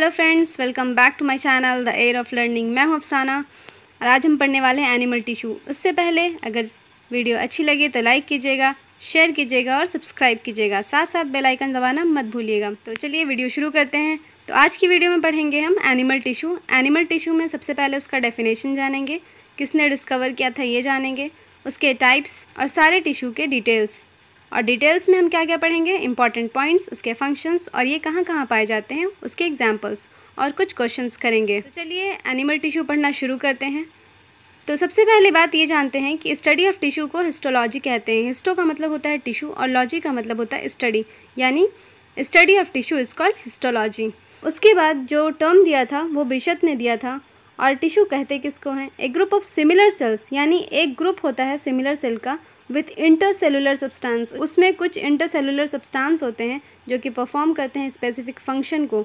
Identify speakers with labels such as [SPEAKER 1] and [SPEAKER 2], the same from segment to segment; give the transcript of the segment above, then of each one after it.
[SPEAKER 1] hello friends welcome back to my channel the air of learning मैं हूं अफसाना और आज हम पढ़ने वाले हैं एनिमल टिश्यू उससे पहले अगर वीडियो अच्छी लगे तो लाइक कीजिएगा शेयर कीजिएगा और सब्सक्राइब कीजिएगा साथ साथ बेल आइकन दबाना मत भूलिएगा तो चलिए वीडियो शुरू करते हैं तो आज की वीडियो में पढ़ेंगे हम एनिमल टिशू एनिमल टिशू में सबसे पहले उसका डेफिनेशन जानेंगे किसने डिस्कवर किया था ये जानेंगे उसके टाइप्स और सारे टिशू के डिटेल्स और डिटेल्स में हम क्या क्या पढ़ेंगे इंपॉर्टेंट पॉइंट्स उसके फंक्शंस और ये कहाँ कहाँ पाए जाते हैं उसके एग्जाम्पल्स और कुछ क्वेश्चंस करेंगे तो चलिए एनिमल टिश्यू पढ़ना शुरू करते हैं तो सबसे पहले बात ये जानते हैं कि स्टडी ऑफ टिश्यू को हिस्टोलॉजी कहते हैं हिस्टो का मतलब होता है टिशू और लॉजी का मतलब होता है स्टडी यानी study of tissue is called histology उसके बाद जो टर्म दिया था वो बिशत ने दिया था और टिशू कहते किसको हैं a group of similar cells यानी एक ग्रुप होता है सिमिलर सेल का विथ इंटरसेलुलर सब्सटेंस उसमें कुछ इंटरसेलुलर सब्सटेंस होते हैं जो कि परफॉर्म करते हैं स्पेसिफिक फंक्शन को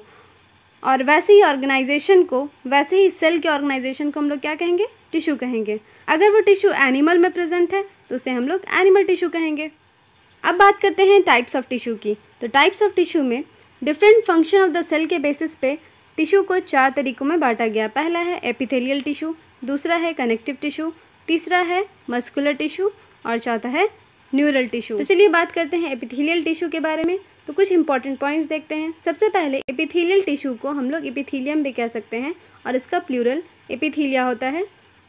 [SPEAKER 1] और वैसे ही ऑर्गेनाइजेशन को वैसे ही सेल के ऑर्गेनाइजेशन को हम लोग क्या कहेंगे टिश्यू कहेंगे अगर वो टिश्यू एनिमल में प्रेजेंट है तो उसे हम लोग एनिमल टिश्यू कहेंगे अब बात करते हैं टाइप्स ऑफ टिश्यू की तो टाइप्स ऑफ टिश्यू में different function of the cell के बेसिस पे टिश्यू को चार तरीकों में बांटा गया पहला है एपिथेलियल टिश्यू दूसरा है कनेक्टिव टिश्यू तीसरा है मस्कुलर टिश्यू और चौथा है न्यूरल टिश्यू तो चलिए बात करते हैं एपिथेलियल टिश्यू के बारे में तो कुछ इंपॉर्टेंट पॉइंट्स देखते हैं सबसे पहले एपिथेलियल टिश्यू को हम लोग एपिथीलियम भी कह सकते हैं और इसका प्लूरल एपिथीलिया होता है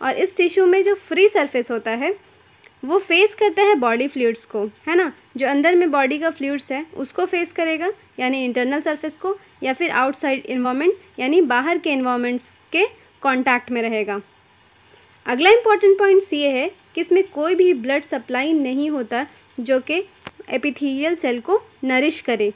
[SPEAKER 1] और इस टिश्यू में जो फ्री सरफेस होता है वो फेस करता है बॉडी फ्लूड्स को है ना जो अंदर में बॉडी का फ्लूड्स है उसको फेस करेगा यानी इंटरनल सरफेस को या फिर आउटसाइड इन्वामेंट यानी बाहर के इन्वामेंट्स के कॉन्टैक्ट में रहेगा अगला इंपॉर्टेंट पॉइंट्स ये है कि इसमें कोई भी ब्लड सप्लाई नहीं होता जो कि एपिथीलियल सेल को नरिश करे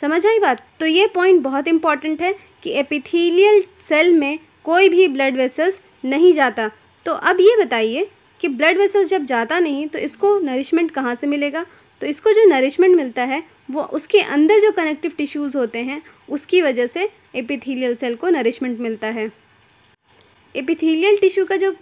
[SPEAKER 1] समझ आई बात तो ये पॉइंट बहुत इंपॉर्टेंट है कि एपिथीलियल सेल में कोई भी ब्लड वेसल्स नहीं जाता तो अब ये बताइए कि ब्लड वेसल्स जब जाता नहीं तो इसको नरिशमेंट कहाँ से मिलेगा तो इसको जो नरिशमेंट मिलता है वो उसके अंदर जो कनेक्टिव टिश्यूज़ होते हैं उसकी वजह से एपिथीलियल सेल को नरिशमेंट मिलता है एपिथीलियल टिश्यू का जो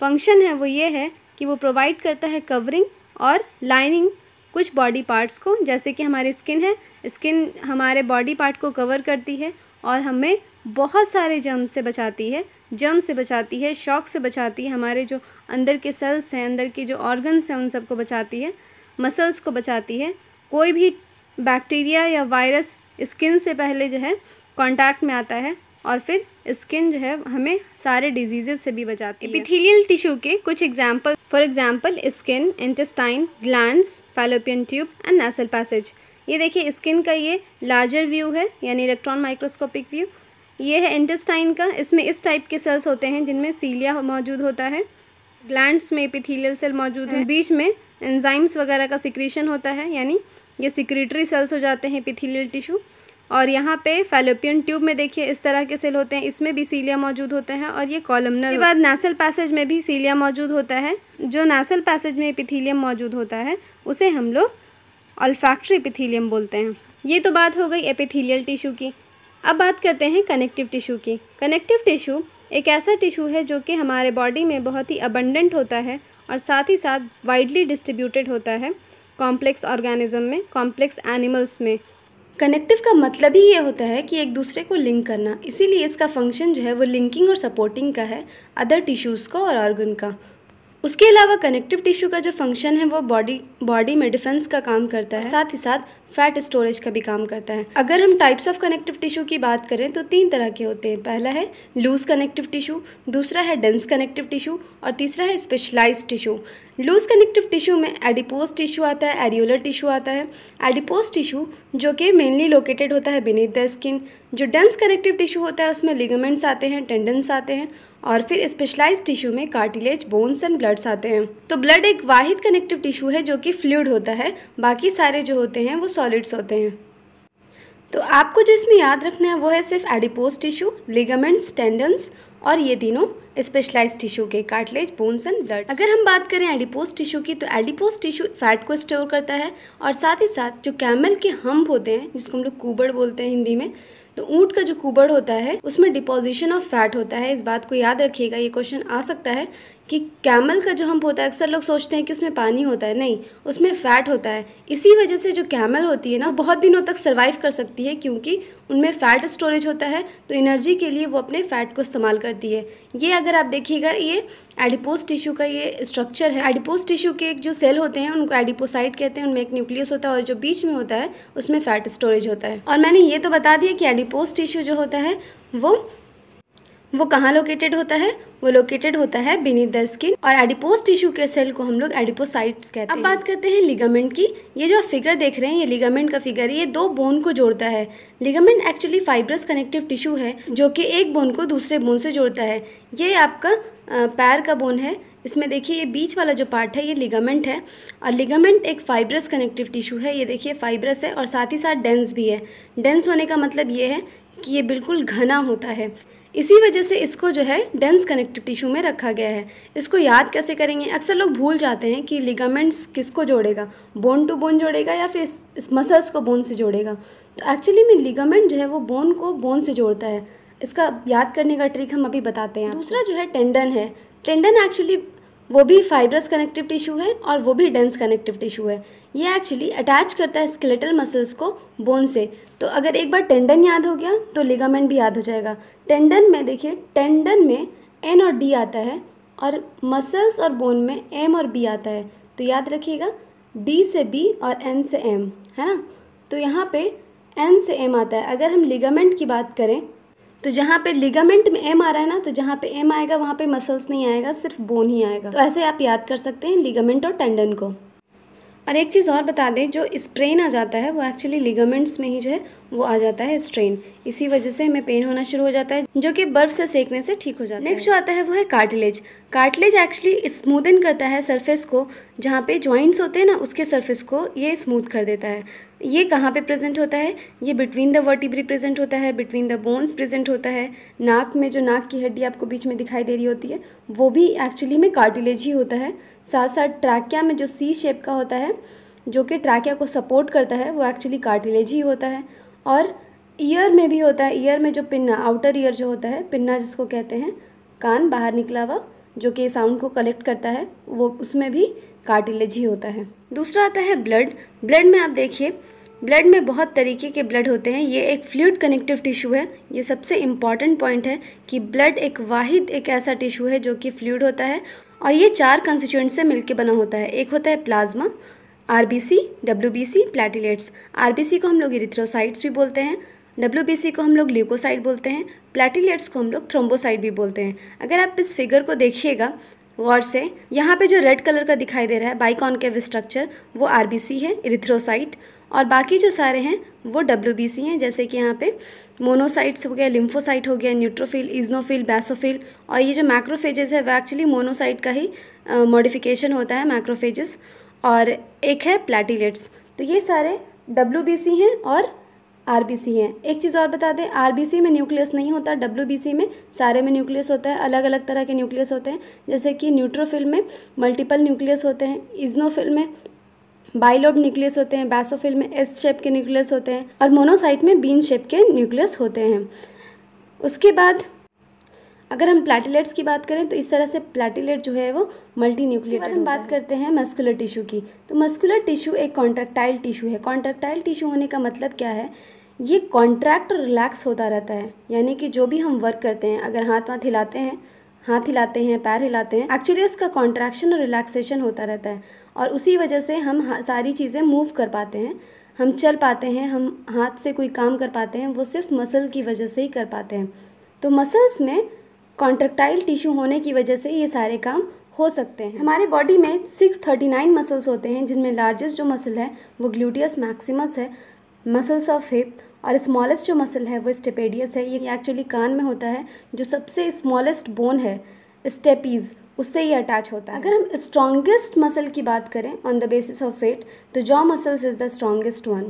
[SPEAKER 1] फंक्शन है वो ये है कि वो प्रोवाइड करता है कवरिंग और लाइनिंग कुछ बॉडी पार्ट्स को जैसे कि हमारी स्किन है स्किन हमारे बॉडी पार्ट को कवर करती है और हमें बहुत सारे जर्म से बचाती है जर्म से बचाती है शॉक से बचाती है हमारे जो अंदर के सेल्स हैं अंदर के जो ऑर्गन्स हैं उन सबको बचाती है मसल्स को बचाती है कोई भी बैक्टीरिया या वायरस स्किन से पहले जो है कांटेक्ट में आता है और फिर स्किन जो है हमें सारे डिजीजेज से भी बचाती है एपिथेलियल टिश्यू के कुछ example for example skin intestine gland fallopian tube and nasal passage ये देखिए स्किन का ये लार्जर व्यू है यानी इलेक्ट्रॉन माइक्रोस्कोपिक व्यू ये है इंटेस्टाइन का इसमें इस टाइप के सेल्स होते हैं जिनमें सीलिया मौजूद होता है ग्लैंड्स में एपिथेलियल सेल मौजूद है बीच में एंजाइम्स वगैरह का सिक्रीशन होता है यानी ये सिक्रेटरी सेल्स हो जाते हैं एपिथेलियल टिश्यू और यहाँ पे फैलोपियन ट्यूब में देखिए इस तरह के सेल होते हैं इसमें भी सीलिया मौजूद होते हैं और ये कॉलमनर के बाद नेसल पैसेज में भी सीलिया मौजूद होता है जो नेसल पैसेज में इपिथीलियम मौजूद होता है उसे हम लोग ऑल्फैक्ट्री इपिथीलियम बोलते हैं ये तो बात हो गई एपिथीलियल टिशू की अब बात करते हैं कनेक्टिव टिशू की कनेक्टिव टिशू एक ऐसा टिशू है जो कि हमारे बॉडी में बहुत ही अबंडेंट होता है और साथ ही साथ वाइडली डिस्ट्रीब्यूटेड होता है कॉम्प्लेक्स ऑर्गेनिज्म में कॉम्प्लेक्स एनिमल्स में कनेक्टिव का मतलब ही ये होता है कि एक दूसरे को लिंक करना इसीलिए इसका फंक्शन जो है वो लिंकिंग और सपोर्टिंग का है अदर टिश्यूज़ का और ऑर्गन का उसके अलावा कनेक्टिव टिश्यू का जो फंक्शन है वो बॉडी बॉडी में डिफेंस का काम करता है साथ ही साथ फैट स्टोरेज का भी काम करता है अगर हम टाइप्स ऑफ कनेक्टिव टिश्यू की बात करें तो तीन तरह के होते हैं पहला है लूज़ कनेक्टिव टिश्यू दूसरा है डेंस कनेक्टिव टिश्यू और तीसरा है specialise tissue loose connective tissue में एडिपोज टिश्यू आता है एरियोलर टिश्यू आता है एडिपोज टिश्यू जो कि मेनली लोकेटेड होता है बीनीथ द स्किन जो डेंस कनेक्टिव टिश्यू होता है उसमें लिगामेंट्स आते हैं टेंडन्स आते हैं और फिर स्पेशलाइज टिश्यू में कार्टिलेज बोन्स एंड ब्लड्स आते हैं तो ब्लड एक वाहिद कनेक्टिव टिश्यू है जो कि फ्लूड होता है बाकी सारे जो होते हैं वो सॉलिड्स होते हैं तो आपको जो इसमें याद रखना है वो है सिर्फ एडिपोज टिश्यू लिगामेंट्स टेंडन्स और ये तीनों स्पेशलाइज्ड टिश्यू के कार्टिलेज बोन्स एंड ब्लड अगर हम बात करें एडिपोज टिश्यू की तो एडिपोज टिश्यू फैट को स्टोर करता है और साथ ही साथ जो कैमल के हम्प होते हैं जिसको हम लोग कूबड़ बोलते हैं हिंदी में तो ऊँट का जो कुबड़ होता है उसमें डिपोजिशन ऑफ फैट होता है इस बात को याद रखिएगा ये क्वेश्चन आ सकता है कि कैमल का जो हम होता है अक्सर लोग सोचते हैं कि उसमें पानी होता है नहीं उसमें फ़ैट होता है इसी वजह से जो कैमल होती है ना बहुत दिनों तक सर्वाइव कर सकती है क्योंकि उनमें फ़ैट स्टोरेज होता है तो एनर्जी के लिए वो अपने फ़ैट को इस्तेमाल करती है ये अगर आप देखिएगा ये एडिपोस टिश्यू का ये स्ट्रक्चर है एडिपोज टिश्यू के जो सेल होते हैं उनको एडिपोसाइट कहते हैं उनमें एक न्यूक्लियस होता है और जो बीच में होता है उसमें फ़ैट स्टोरेज होता है और मैंने ये तो बता दिया कि एडिपोस टिश्यू जो होता है वो वो कहाँ लोकेटेड होता है वो लोकेटेड होता है बिनी द स्किन और एडिपोज टिश्यू के सेल को हम लोग एडिपोसाइट्स कहते हैं अब बात करते हैं लिगामेंट की ये जो आप फिगर देख रहे हैं ये लिगामेंट का फिगर है ये दो बोन को जोड़ता है ligament actually fibrous connective tissue है जो कि एक बोन को दूसरे बोन से जोड़ता है ये आपका पैर का बोन है इसमें देखिए ये बीच वाला जो पार्ट है ये लिगामेंट है और लिगामेंट एक फाइब्रस कनेक्टिव टिश्यू है ये देखिए फाइब्रस है और साथ ही साथ डेंस भी है डेंस होने का मतलब ये है कि ये बिल्कुल घना होता है इसी वजह से इसको जो है डेंस कनेक्टिव टिश्यू में रखा गया है इसको याद कैसे करेंगे अक्सर लोग भूल जाते हैं कि लिगामेंट्स किसको जोड़ेगा बोन टू बोन जोड़ेगा या फिर इस, मसल्स को बोन से जोड़ेगा तो एक्चुअली में लिगामेंट जो है वो बोन को बोन से जोड़ता है इसका याद करने का ट्रिक हम अभी बताते हैं दूसरा जो है टेंडन है टेंडन एक्चुअली वो भी फाइब्रस कनेक्टिव टिश्यू है और वो भी डेंस कनेक्टिव टिश्यू है ये एक्चुअली अटैच करता है स्केलेटल मसल्स को बोन से तो अगर एक बार टेंडन याद हो गया तो लिगामेंट भी याद हो जाएगा टेंडन में देखिए टेंडन में एन और डी आता है और मसल्स और बोन में एम और बी आता है तो याद रखिएगा डी से बी और एन से एम है ना तो यहाँ पे एन से एम आता है अगर हम लिगामेंट की बात करें तो जहाँ पे लिगामेंट में एम आ रहा है ना तो जहाँ पे एम आएगा वहाँ पे मसल्स नहीं आएगा सिर्फ बोन ही आएगा तो ऐसे आप याद कर सकते हैं लिगामेंट और टेंडन को और एक चीज़ और बता दें जो स्प्रेन आ जाता है वो एक्चुअली लिगामेंट्स में ही जो है वो आ जाता है स्ट्रेन इसी वजह से हमें पेन होना शुरू हो जाता है जो कि बर्फ़ से सेकने से ठीक हो जाता है नेक्स्ट जो आता है वो है कार्टिलेज कार्टिलेज एक्चुअली स्मूदन करता है सरफेस को जहाँ पे जॉइंट्स होते हैं ना उसके सरफेस को ये स्मूथ कर देता है ये कहाँ पे प्रेजेंट होता है ये बिटवीन द वर्टिब्री प्रेजेंट होता है बिटवीन द बोन्स प्रेजेंट होता है नाक में जो नाक की हड्डी आपको बीच में दिखाई दे रही होती है वो भी एक्चुअली में कार्टिलेज ही होता है साथ साथ ट्रैकिया में जो सी शेप का होता है जो कि ट्रैकिया को सपोर्ट करता है वो एक्चुअली कार्टिलेज ही होता है और ईयर में भी होता है ईयर में जो पिन्ना आउटर ईयर जो होता है पिन्ना जिसको कहते हैं कान बाहर निकला हुआ जो कि साउंड को कलेक्ट करता है वो उसमें भी कार्टिलेज ही होता है दूसरा आता है ब्लड ब्लड में आप देखिए ब्लड में बहुत तरीके के ब्लड होते हैं ये एक फ्लूड कनेक्टिव टिश्यू है ये सबसे इम्पॉर्टेंट पॉइंट है कि ब्लड एक वाहिद एक ऐसा टिश्यू है जो कि फ्लूड होता है और ये चार कंस्टिट्यूंट से मिलकर बना होता है एक होता है plasma R B C W B C platelets R B C को हम लोग इरिथ्रोसाइट्स भी बोलते हैं डब्ल्यू बी सी को हम लोग ल्यूकोसाइट बोलते हैं प्लेटिलेट्स को हम लोग थ्रोम्बोसाइट भी बोलते हैं अगर आप इस फिगर को देखिएगा गौर से यहाँ पे जो रेड कलर का दिखाई दे रहा है बाइकॉन के स्ट्रक्चर वो आर बी सी है इरिथ्रोसाइट और बाकी जो सारे हैं वो डब्ल्यू बी सी हैं जैसे कि यहाँ पे मोनोसाइट्स हो गया लिम्फोसाइट हो गया न्यूट्रोफिल इजनोफिल बैसोफिल और ये जो मैक्रोफेजेस है वह एक्चुअली मोनोसाइट का ही मॉडिफिकेशन होता है मैक्रोफेजेस और एक है प्लेटिलेट्स तो ये सारे डब्ल्यू बी सी हैं और आर बी सी हैं एक चीज़ और बता दें आर बी सी में न्यूक्लियस नहीं होता डब्ल्यू बी सी में सारे में न्यूक्लियस होता है अलग अलग तरह के न्यूक्लियस होते हैं जैसे कि न्यूट्रोफिल में मल्टीपल न्यूक्लियस होते हैं इजनोफिल में बाइलोब न्यूक्लियस होते हैं बैसोफिल में एस शेप के न्यूक्लियस होते हैं और मोनोसाइट में बीन शेप के न्यूक्लियस होते हैं उसके बाद अगर हम प्लेटलेट्स की बात करें तो इस तरह से प्लेटलेट जो है वो मल्टी न्यूक्लियर हम बात करते हैं मस्कुलर टिश्यू की तो मस्कुलर टिश्यू एक कॉन्ट्रैक्टाइल टिश्यू है कॉन्ट्रैक्टाइल टिश्यू होने का मतलब क्या है ये कॉन्ट्रैक्ट और रिलैक्स होता रहता है यानी कि जो भी हम वर्क करते हैं अगर हाथ वाथ हिलाते हैं हाथ हिलाते हैं पैर हिलाते हैं एक्चुअली उसका कॉन्ट्रैक्शन और रिलैक्सेशन होता रहता है और उसी वजह से हम सारी चीज़ें मूव कर पाते हैं हम चल पाते हैं हम हाथ से कोई काम कर पाते हैं वो सिर्फ मसल की वजह से ही कर पाते हैं तो मसल्स में कॉन्ट्रेक्टाइल टिश्यू होने की वजह से ये सारे काम हो सकते हैं हमारे बॉडी में सिक्स थर्टी नाइन मसल्स होते हैं जिनमें लार्जेस्ट जो मसल है वो ग्लूटियस मैक्सिमस है मसल्स ऑफ हिप और स्मॉलेस्ट जो मसल है वो स्टेपेडियस है ये एक्चुअली कान में होता है जो सबसे स्मॉलेस्ट बोन है स्टेपीज़ उससे ही अटैच होता है अगर हम स्ट्रॉन्गेस्ट मसल की बात करें on the basis of fate तो jaw muscles is the strongest one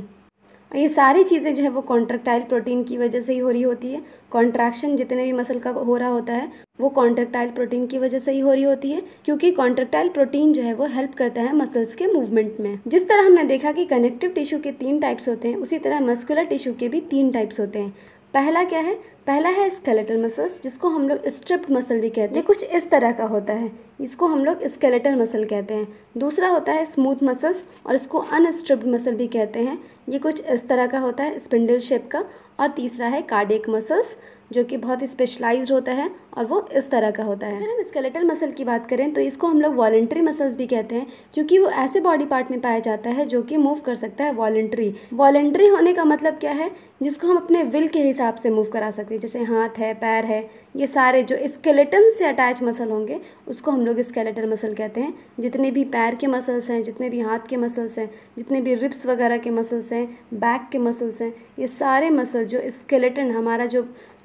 [SPEAKER 1] और ये सारी चीज़ें जो है वो कॉन्ट्रेक्टाइल प्रोटीन की वजह से ही हो रही होती है कॉन्ट्रैक्शन जितने भी मसल का हो रहा होता है वो कॉन्ट्रेक्टाइल प्रोटीन की वजह से ही हो रही होती है क्योंकि कॉन्ट्रेक्टाइल प्रोटीन जो है वो हेल्प करता है मसल्स के मूवमेंट में जिस तरह हमने देखा कि कनेक्टिव टिश्यू के तीन टाइप्स होते हैं उसी तरह मस्कुलर टिश्यू के भी तीन टाइप्स होते हैं पहला क्या है पहला है स्केलेटल मसल्स जिसको हम लोग स्ट्रिप्ड मसल भी कहते हैं कुछ इस तरह का होता है इसको हम लोग स्केलेटल मसल कहते हैं दूसरा होता है स्मूथ मसल्स और इसको अनस्ट्रिप्ड मसल भी कहते हैं ये कुछ इस तरह का होता है स्पिंडल शेप का और तीसरा है कार्डिक मसल्स जो कि बहुत ही स्पेशलाइज होता है और वो इस तरह का होता है अगर हम स्केलेटल मसल की बात करें तो इसको हम लोग वॉलेंट्री मसल्स भी कहते हैं क्योंकि वो ऐसे बॉडी पार्ट में पाया जाता है जो कि मूव कर सकता है वॉलेंट्री वॉलेंट्री होने का मतलब क्या है जिसको हम अपने विल के हिसाब से मूव करा सकते हैं जैसे हाथ है पैर है ये सारे जो स्केलेटन से अटैच मसल होंगे उसको हम लोग स्केलेटल मसल कहते हैं जितने भी पैर के मसल्स हैं जितने भी हाथ के मसल्स हैं जितने भी रिप्स वगैरह के मसल्स हैं बैक के मसल्स हैं ये सारे मसल जो स्केलेटन हमारा जो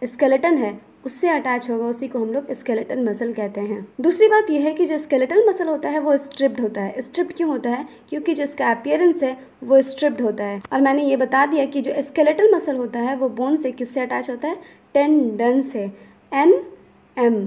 [SPEAKER 1] स्केलेटन है उससे अटैच होगा उसी को हम लोग स्केलेटन मसल कहते हैं दूसरी बात यह है कि जो स्केलेटन मसल होता है वो स्ट्रिप्ड होता है स्ट्रिप्ड क्यों होता है क्योंकि जो इसका अपियरेंस है वो स्ट्रिप्ड होता है और मैंने ये बता दिया कि जो स्केलेटल मसल होता है वो बोन से किससे अटैच होता है टेंडन से एन एम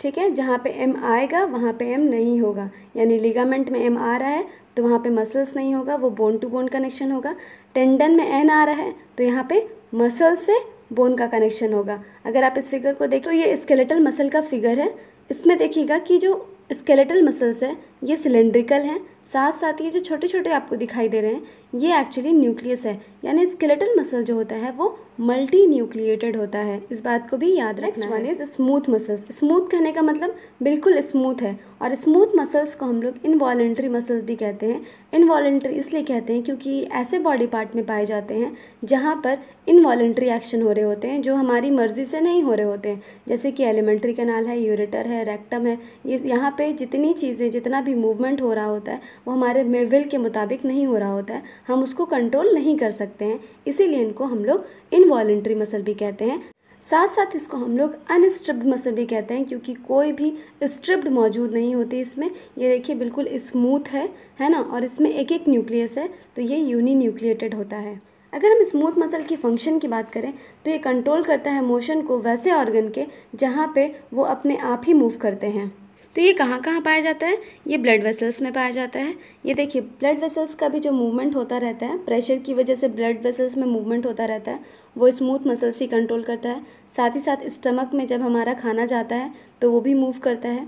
[SPEAKER 1] ठीक है जहाँ पे एम आएगा वहाँ पे एम नहीं होगा यानी लिगामेंट में एम आ रहा है तो वहाँ पे मसल्स नहीं होगा वो बोन टू बोन कनेक्शन होगा टेंडन में एन आ रहा है तो यहाँ पे मसल से बोन का कनेक्शन होगा अगर आप इस फिगर को देखें तो ये स्केलेटल मसल का फिगर है इसमें देखिएगा कि जो स्केलेटल मसल्स है ये सिलेंड्रिकल हैं साथ साथ ये जो छोटे छोटे आपको दिखाई दे रहे हैं ये एक्चुअली न्यूक्लियस है यानी स्केलेटल मसल जो होता है वो मल्टी न्यूक्लिएटेड होता है इस बात को भी याद रखना one is smooth muscles smooth कहने का मतलब बिल्कुल स्मूथ है और स्मूथ मसल्स को हम लोग इनवॉलेंट्री मसल्स भी कहते हैं इनवॉलेंट्री इसलिए कहते हैं क्योंकि ऐसे बॉडी पार्ट में पाए जाते हैं जहाँ पर इनवॉलेंट्री एक्शन हो रहे होते हैं जो हमारी मर्जी से नहीं हो रहे होते हैं जैसे कि एलिमेंट्री कैनाल है यूरेटर है रेक्टम है ये यहाँ पर जितनी चीज़ें जितना भी मूवमेंट हो रहा होता है वो हमारे विल के मुताबिक नहीं हो रहा होता है हम उसको कंट्रोल नहीं कर सकते हैं इसीलिए इनको हम लोग इनवॉलेंट्री मसल भी कहते हैं साथ साथ इसको हम लोग अनस्ट्रिप्ड मसल भी कहते हैं क्योंकि कोई भी स्ट्रिप्ड मौजूद नहीं होती इसमें ये देखिए बिल्कुल स्मूथ है है ना और इसमें एक एक न्यूक्लियस है तो ये यूनी न्यूक्लिएटेड होता है अगर हम स्मूथ मसल की फंक्शन की बात करें तो ये कंट्रोल करता है मोशन को वैसे ऑर्गन के जहाँ पे वो अपने आप ही मूव करते हैं तो ये कहाँ कहाँ पाया जाता है ये ब्लड वेसल्स में पाया जाता है ये देखिए ब्लड वेसल्स का भी जो मूवमेंट होता रहता है प्रेशर की वजह से ब्लड वेसल्स में मूवमेंट होता रहता है वो स्मूथ मसल्स ही कंट्रोल करता है साथ ही साथ स्टमक में जब हमारा खाना जाता है तो वो भी मूव करता है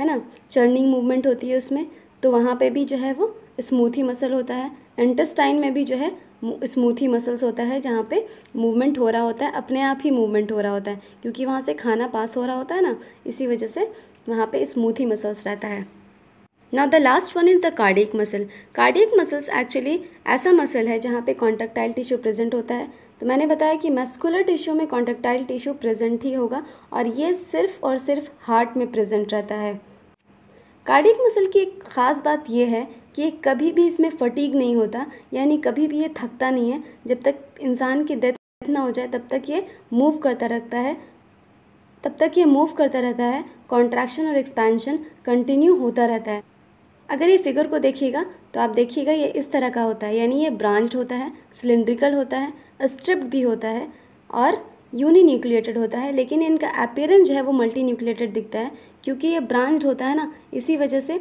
[SPEAKER 1] है ना चर्निंग मूवमेंट होती है उसमें तो वहाँ पर भी जो है वो स्मूथी मसल होता है एंटेस्टाइन में भी जो है स्मूथी मसल्स होता है जहाँ पे मूवमेंट हो रहा होता है अपने आप ही मूवमेंट हो रहा होता है क्योंकि वहाँ से खाना पास हो रहा होता है ना इसी वजह से वहाँ पे स्मूथी मसल्स रहता है now the last one is the cardiac muscle cardiac muscles actually ऐसा मसल है जहाँ पे कॉन्टेक्टाइल टिश्यू प्रेजेंट होता है तो मैंने बताया कि मस्कुलर टिश्यू में कॉन्टेक्टाइल टिश्यू प्रेजेंट ही होगा और ये सिर्फ और सिर्फ हार्ट में प्रेजेंट रहता है कार्डिक मसल की एक ख़ास बात यह है कि कभी भी इसमें फटीग नहीं होता यानी कभी भी ये थकता नहीं है जब तक इंसान की डेथ ना हो जाए तब तक ये मूव करता रहता है तब तक ये मूव करता रहता है कॉन्ट्रैक्शन और एक्सपेंशन कंटिन्यू होता रहता है अगर ये फिगर को देखिएगा तो आप देखिएगा ये इस तरह का होता है यानी ये ब्रांच्ड होता है सिलेंड्रिकल होता है स्ट्रिप्ड भी होता है और यूनी न्यूक्लिएटेड होता है लेकिन इनका अपेयरेंस जो है वो मल्टी न्यूक्लिएटेड दिखता है क्योंकि ये ब्रांच्ड होता है ना इसी वजह से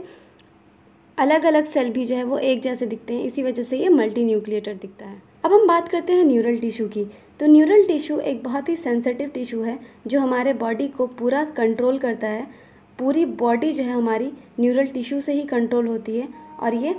[SPEAKER 1] अलग अलग सेल भी जो है वो एक जैसे दिखते हैं इसी वजह से ये मल्टी न्यूक्लिएटेड दिखता है अब हम बात करते हैं न्यूरल टिश्यू की तो न्यूरल टिश्यू एक बहुत ही सेंसिटिव टिश्यू है जो हमारे बॉडी को पूरा कंट्रोल करता है पूरी बॉडी जो है हमारी न्यूरल टिश्यू से ही कंट्रोल होती है और ये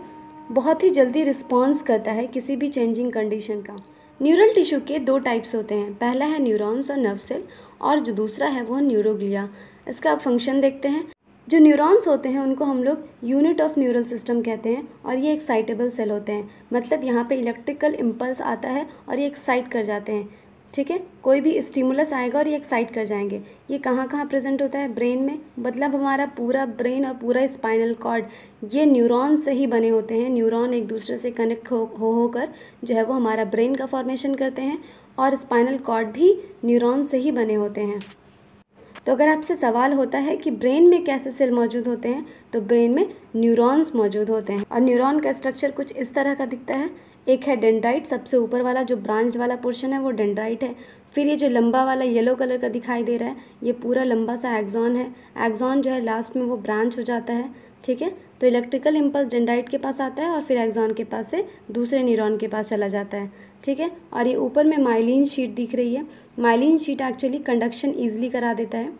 [SPEAKER 1] बहुत ही जल्दी रिस्पॉन्स करता है किसी भी चेंजिंग कंडीशन का न्यूरल टिश्यू के दो टाइप्स होते हैं पहला है न्यूरॉन्स और नर्व सेल और जो दूसरा है वो न्यूरोग्लिया इसका आप फंक्शन देखते हैं जो न्यूरॉन्स होते हैं उनको हम लोग यूनिट ऑफ न्यूरल सिस्टम कहते हैं और ये एक्साइटेबल सेल होते हैं मतलब यहाँ पे इलेक्ट्रिकल इम्पल्स आता है और ये एक्साइट कर जाते हैं ठीक है कोई भी स्टिमुलस आएगा और ये एक्साइट कर जाएंगे ये कहाँ कहाँ प्रेजेंट होता है ब्रेन में मतलब हमारा पूरा ब्रेन और पूरा स्पाइनल कॉर्ड ये न्यूरॉन से ही बने होते हैं न्यूरॉन एक दूसरे से कनेक्ट हो हो होकर जो है वो हमारा ब्रेन का फॉर्मेशन करते हैं और स्पाइनल कॉर्ड भी न्यूरॉन से ही बने होते हैं तो अगर आपसे सवाल होता है कि ब्रेन में कैसे सेल मौजूद होते हैं तो ब्रेन में न्यूरॉन्स मौजूद होते हैं और न्यूरॉन का स्ट्रक्चर कुछ इस तरह का दिखता है एक है डेंड्राइट सबसे ऊपर वाला जो ब्रांच वाला पोर्शन है वो डेंड्राइट है फिर ये जो लंबा वाला येलो कलर का दिखाई दे रहा है ये पूरा लंबा सा एग्जॉन है एग्जॉन जो है लास्ट में वो ब्रांच हो जाता है ठीक है तो इलेक्ट्रिकल इम्पल्स जेंडाइट के पास आता है और फिर एग्जॉन के पास से दूसरे न्यूरॉन के पास चला जाता है ठीक है और ये ऊपर में माइलिन शीट दिख रही है myelin sheath actually conduction easily करा देता है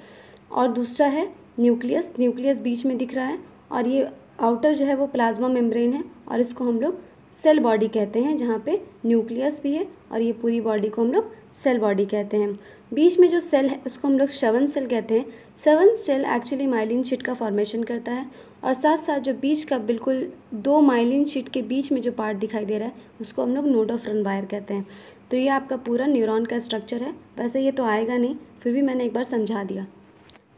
[SPEAKER 1] और दूसरा है न्यूक्लियस न्यूक्लियस बीच में दिख रहा है और ये आउटर जो है वो प्लाज्मा मेम्ब्रेन है और इसको हम लोग सेल बॉडी कहते हैं जहाँ पे न्यूक्लियस भी है और ये पूरी बॉडी को हम लोग सेल बॉडी कहते हैं बीच में जो सेल है उसको हम लोग सेवन सेल कहते हैं Schwann cell actually myelin sheath का फॉर्मेशन करता है और साथ साथ जो बीच का बिल्कुल दो माइलिन शीट के बीच में जो पार्ट दिखाई दे रहा है उसको हम लोग नोड ऑफ रन वायर कहते हैं तो ये आपका पूरा न्यूरॉन का स्ट्रक्चर है वैसे ये तो आएगा नहीं फिर भी मैंने एक बार समझा दिया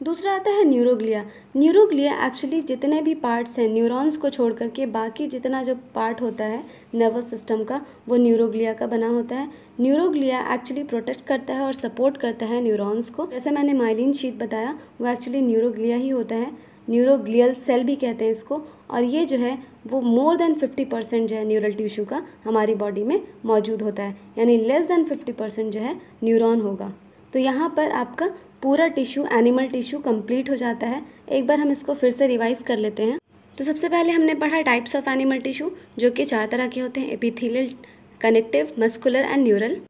[SPEAKER 1] दूसरा आता है न्यूरोग्लिया न्यूरोग्लिया एक्चुअली जितने भी पार्ट्स हैं न्यूरॉन्स को छोड़ करके बाकी जितना जो पार्ट होता है नर्वस सिस्टम का वो न्यूरोग्लिया का बना होता है न्यूरोग्लिया एक्चुअली प्रोटेक्ट करता है और सपोर्ट करता है न्यूरॉन्स को जैसे मैंने माइलिन शीट बताया वो एक्चुअली न्यूरोग्लिया ही होता है न्यूरोग्लियल सेल भी कहते हैं इसको और ये जो है वो मोर देन फिफ्टी परसेंट जो है न्यूरल टिश्यू का हमारी बॉडी में मौजूद होता है यानी लेस देन फिफ्टी परसेंट जो है न्यूरॉन होगा तो यहाँ पर आपका पूरा टिश्यू एनिमल टिश्यू कंप्लीट हो जाता है एक बार हम इसको फिर से रिवाइज़ कर लेते हैं तो सबसे पहले हमने पढ़ा टाइप्स ऑफ एनिमल टिश्यू जो कि चार तरह के होते हैं epithelial connective muscular and neural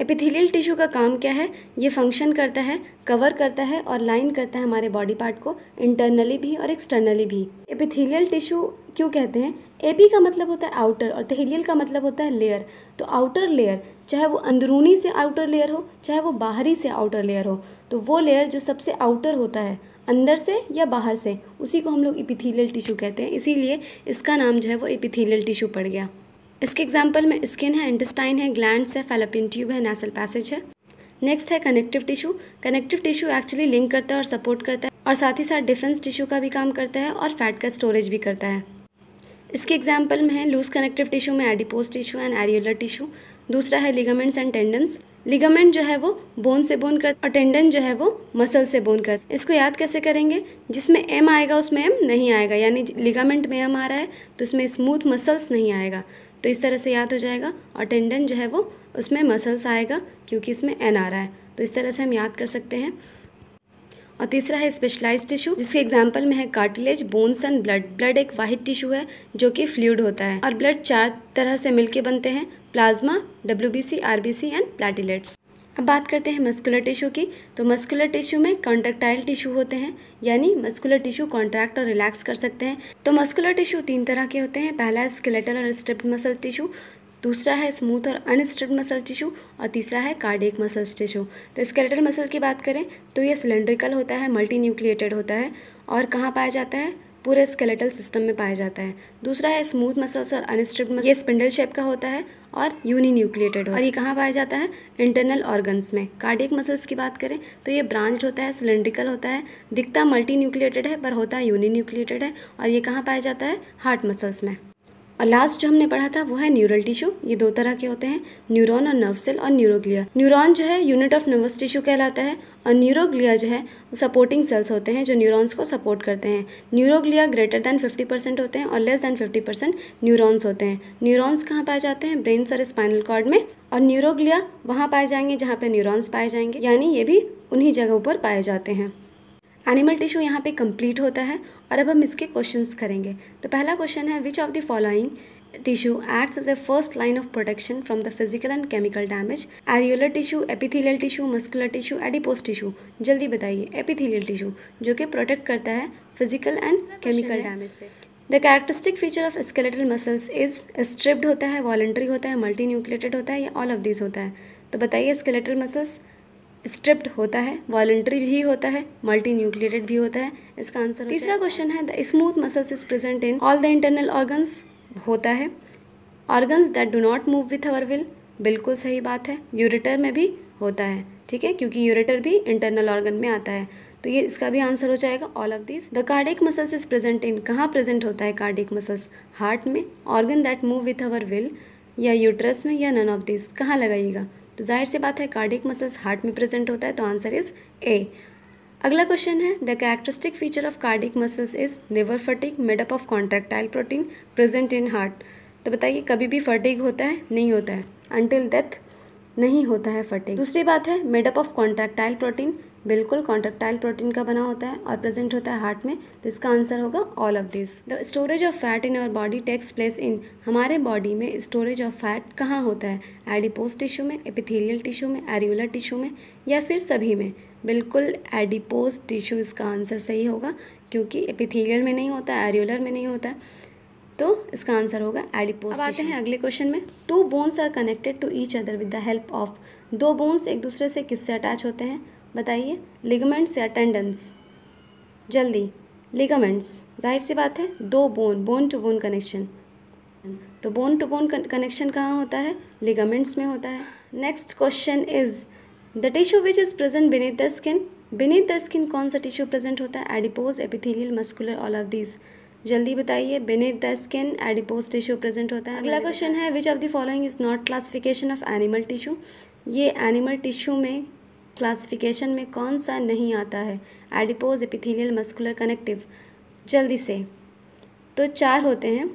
[SPEAKER 1] epithelial tissue का काम क्या है ये फंक्शन करता है कवर करता है और लाइन करता है हमारे बॉडी पार्ट को इंटरनली भी और एक्सटर्नली भी एपिथेलियल टिश्यू क्यों कहते हैं एपी का मतलब होता है आउटर और थेलियल का मतलब होता है लेयर तो आउटर लेयर चाहे वो अंदरूनी से आउटर लेयर हो चाहे वो बाहरी से आउटर लेयर हो तो वो लेयर जो सबसे आउटर होता है अंदर से या बाहर से उसी को हम लोग एपिथेलियल टिश्यू कहते हैं इसीलिए इसका नाम जो है वो एपिथेलियल टिश्यू पड़ गया इसके एग्जाम्पल में स्किन है इंटेस्टाइन है ग्लैंड्स है फेलोपिन ट्यूब है नेसल पैसेज है नेक्स्ट है connective tissue connective tissue actually link करता है और सपोर्ट करता है और साथ ही साथ डिफेंस टिश्यू का भी काम करता है और फैट का स्टोरेज भी करता है इसके एग्जाम्पल में है लूज कनेक्टिव टिश्यू में adipose tissue and areolar tissue दूसरा है लिगामेंट्स एंड टेंडन्स लिगामेंट जो है वो बोन से बोन कर और टेंडन जो है वो मसल से बोन कर इसको याद कैसे करेंगे जिसमें एम आएगा उसमें एम नहीं आएगा यानी लिगामेंट में एम आ रहा है तो इसमें स्मूथ मसल्स नहीं आएगा तो इस तरह से याद हो जाएगा और टेंडन जो है वो उसमें मसल्स आएगा क्योंकि इसमें एन आ रहा है तो इस तरह से हम याद कर सकते हैं और तीसरा है स्पेशलाइज टिश्यू जिसके एग्जाम्पल में है cartilage bones and blood blood एक वाइट टिश्यू है जो कि फ्लूड होता है और ब्लड चार तरह से मिलके बनते हैं plasma W B C R B C and platelets अब बात करते हैं मस्कुलर टिश्यू की तो मस्कुलर टिश्यू में कॉन्ट्रेक्टाइल टिश्यू होते हैं यानी मस्कुलर टिश्यू कॉन्ट्रैक्ट और रिलैक्स कर सकते हैं तो मस्कुलर टिश्यू तीन तरह के होते हैं पहला है स्केलेटल और स्ट्रिप मसल टिश्यू दूसरा है स्मूथ और अनस्ट्रिप मसल टिश्यू और तीसरा है कार्डिक मसल टिश्यू तो स्केलेटल मसल की बात करें तो ये सिलेंड्रिकल होता है मल्टी न्यूक्लिएटेड होता है और कहाँ पाया जाता है पूरे स्केलेटल सिस्टम में पाया जाता है दूसरा है स्मूथ मसल्स और अनस्ट्रिप्ट मसल ये स्पिंडल शेप का होता है और यूनी न्यूक्लिएटेड और ये कहाँ पाया जाता है इंटरनल ऑर्गन्स में कार्डिक मसल्स की बात करें तो ये ब्रांच होता है सिलेंड्रिकल होता है दिखता मल्टी न्यूक्लिएटेड है पर होता है यूनी न्यूक्लिएटेड है और ये कहाँ पाया जाता है हार्ट मसल्स में और लास्ट जो हमने पढ़ा था वो है न्यूरल टिश्यू ये दो तरह के होते हैं न्यूरॉन और नर्व सेल और न्यूरोग्लिया न्यूरॉन जो है यूनिट ऑफ नर्वस टिश्यू कहलाता है और न्यूरोग्लिया जो है सपोर्टिंग सेल्स होते हैं जो न्यूरॉन्स को सपोर्ट करते हैं न्यूरोग्लिया ग्रेटर दैन 50 परसेंट होते हैं और लेस दैन 50 परसेंट न्यूरॉन्स होते हैं न्यूरॉन्स कहाँ पाए जाते हैं ब्रेन्स और स्पाइनल कॉर्ड में और न्यूरोग्लिया वहाँ पाए जाएंगे जहाँ पे न्यूरॉन्स पाए जाएंगे यानी ये भी उन्हीं जगहों पर पाए जाते हैं एनिमल टिश्यू यहाँ पे कंप्लीट होता है और अब हम इसके क्वेश्चन करेंगे तो पहला क्वेश्चन है which of the following tissue acts as a first line of protection from the physical and chemical damage areolar tissue epithelial tissue muscular tissue adipose tissue जल्दी बताइए एपिथीलियल टिश्यू जो कि प्रोटेक्ट करता है फिजिकल एंड केमिकल डैमेज से the characteristic feature of skeletal muscles is striped होता है voluntary होता है मल्टी होता है या ऑल ऑफ दिस होता है तो बताइए स्केलेटल मसल्स स्ट्रिप्ड होता है वॉलेंट्री भी होता है मल्टी न्यूक्लियरेट भी होता है इसका आंसर तीसरा क्वेश्चन है the smooth muscles is present in all the internal organs होता है organs that do not move with our will बिल्कुल सही बात है यूरेटर में भी होता है ठीक है क्योंकि यूरेटर भी इंटरनल ऑर्गन में आता है तो ये इसका भी आंसर हो जाएगा all of this the cardiac muscles is present in कहाँ प्रेजेंट होता है कार्डिक मसल्स हार्ट में organ that move with our will या यूट्रस में या नन ऑफ दिस कहाँ लगाइएगा तो जाहिर सी बात है कार्डिक मसल्स हार्ट में प्रेजेंट होता है तो आंसर इज़ ए अगला क्वेश्चन है the characteristic feature of cardiac muscles is never fatigue made up of contractile protein present in heart तो बताइए कभी भी फटिक होता है नहीं होता है अनटिल डेथ नहीं होता है फटिक दूसरी बात है मेडअप ऑफ कॉन्ट्रैक्टाइल प्रोटीन बिल्कुल कॉन्ट्रेक्टाइल प्रोटीन का बना होता है और प्रेजेंट होता है हार्ट में तो इसका आंसर होगा all of this the storage of fat in our body takes place in हमारे बॉडी में स्टोरेज ऑफ फैट कहाँ होता है एडिपोज टिश्यू में एपिथेलियल टिश्यू में एरियुलर टिश्यू में या फिर सभी में बिल्कुल एडिपोज टिश्यू इसका आंसर सही होगा क्योंकि एपिथेलियल में नहीं होता एरियुलर में नहीं होता तो इसका आंसर होगा एडिपोज अब आते हैं अगले क्वेश्चन में two bones are connected to each other with the help of दो बोन्स एक दूसरे से किससे अटैच होते हैं बताइए लिगमेंट्स या टेंडन्स जल्दी लिगामेंट्स जाहिर सी बात है दो bone bone to bone connection तो बोन टू बोन कनेक्शन कहाँ होता है लिगामेंट्स में होता है next question is the tissue which is present beneath the skin beneath the skin कौन सा टिश्यू प्रेजेंट होता है adipose epithelial muscular all of these जल्दी बताइए beneath the skin adipose tissue present होता है अगला क्वेश्चन है which of the following is not classification of animal tissue ये एनिमल टिश्यू में क्लासिफिकेशन में कौन सा नहीं आता है एडिपोज एपिथेलियल मस्कुलर कनेक्टिव जल्दी से तो चार होते हैं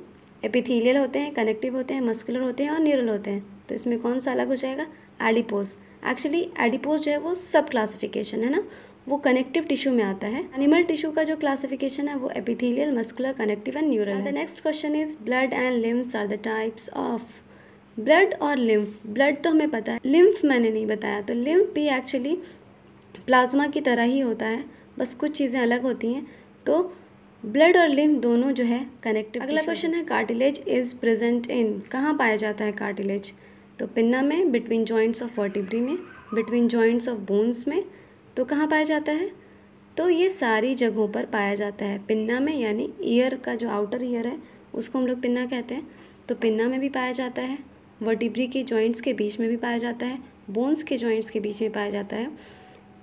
[SPEAKER 1] एपिथेलियल होते हैं कनेक्टिव होते हैं मस्कुलर होते हैं और न्यूरल होते हैं तो इसमें कौन सा अलग हो जाएगा एडिपोज एक्चुअली एडिपोज जो है वो सब क्लासिफिकेशन है ना वो कनेक्टिव टिश्यू में आता है एनिमल टिश्यू का जो क्लासिफिकेशन है वो epithelial muscular connective and neural the next question is blood and lymphs are the types of blood और लिम्फ ब्लड तो हमें पता है लिम्फ मैंने नहीं बताया तो लिम्फ भी एक्चुअली प्लाज्मा की तरह ही होता है बस कुछ चीज़ें अलग होती हैं तो ब्लड और लिम्फ दोनों जो है कनेक्टेड अगला क्वेश्चन है कार्टिलेज इज़ प्रेजेंट इन कहाँ पाया जाता है कार्टिलेज तो पिन्ना में बिटवीन जॉइंट्स ऑफ वर्टिब्री में बिटवीन जॉइंट्स ऑफ बोन्स में तो कहाँ पाया जाता है तो ये सारी जगहों पर पाया जाता है पिन्ना में यानी ईयर का जो आउटर ईयर है उसको हम लोग पिन्ना कहते हैं तो पिन्ना में भी पाया जाता है वर्टिब्री के जॉइंट्स के बीच में भी पाया जाता है बोन्स के जॉइंट्स के बीच में पाया जाता है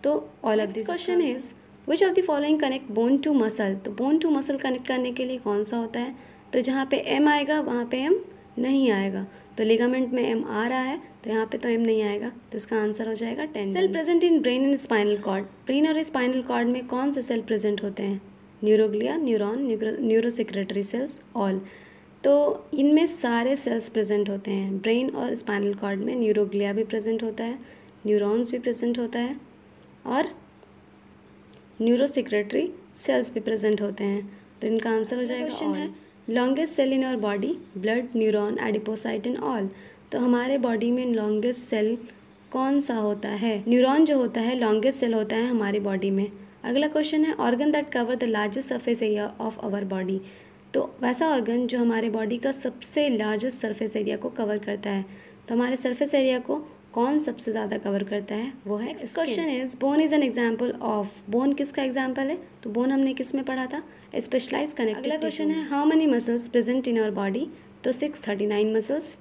[SPEAKER 1] तो all of this question is which of the following connect bone to muscle तो बोन टू मसल कनेक्ट करने के लिए कौन सा होता है तो जहाँ पे एम आएगा वहाँ पे एम नहीं आएगा तो लिगामेंट में एम आ रहा है तो यहाँ पे तो एम नहीं आएगा तो इसका आंसर हो जाएगा tendon cell present in brain and spinal cord brain और स्पाइनल कॉर्ड में कौन से सेल प्रेजेंट होते हैं neuroglia neuron neuro secretory cells all तो इनमें सारे सेल्स प्रेजेंट होते हैं ब्रेन और स्पाइनल कॉर्ड में न्यूरोग्लिया भी प्रेजेंट होता है न्यूरॉन्स भी प्रेजेंट होता है और न्यूरोसिक्रेटरी सेल्स भी प्रेजेंट होते हैं तो इनका आंसर हो जाएगा क्वेश्चन है longest cell in our body blood neuron adipocyte in all तो हमारे बॉडी में लॉन्गेस्ट सेल कौन सा होता है न्यूरॉन जो होता है लॉन्गेस्ट सेल होता है हमारी बॉडी में अगला क्वेश्चन है organ that cover the largest surface area of our body तो वैसा ऑर्गन जो हमारे बॉडी का सबसे लार्जेस्ट सरफेस एरिया को कवर करता है तो हमारे सरफेस एरिया को कौन सबसे ज़्यादा कवर करता है वो है question is bone is an example of bone किसका एग्जाम्पल है तो बोन हमने किस में पढ़ा था स्पेशलाइज कनेक्ट अगला क्वेश्चन है how many muscles present in our body तो six thirty nine muscles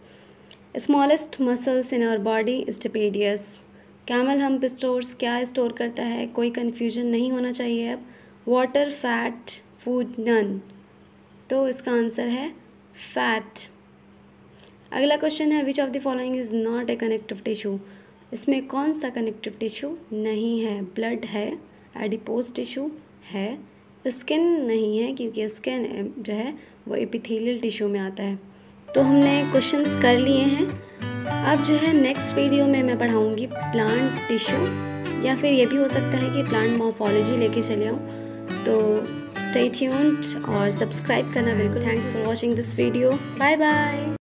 [SPEAKER 1] smallest muscles in our body stapedius camel hump stores क्या स्टोर करता है कोई कन्फ्यूजन नहीं होना चाहिए अब वाटर फैट फूड नन तो इसका आंसर है फैट अगला क्वेश्चन है which of the following is not a connective tissue इसमें कौन सा कनेक्टिव टिश्यू नहीं है ब्लड है एडिपोज टिश्यू है स्किन नहीं है क्योंकि स्किन जो है वो एपिथेलियल टिश्यू में आता है तो हमने क्वेश्चंस कर लिए हैं अब जो है नेक्स्ट वीडियो में मैं पढ़ाऊँगी प्लांट टिश्यू या फिर ये भी हो सकता है कि प्लांट मॉर्फोलॉजी लेके चले आऊँ तो stay tuned और सब्सक्राइब करना बिल्कुल thanks for watching this video bye bye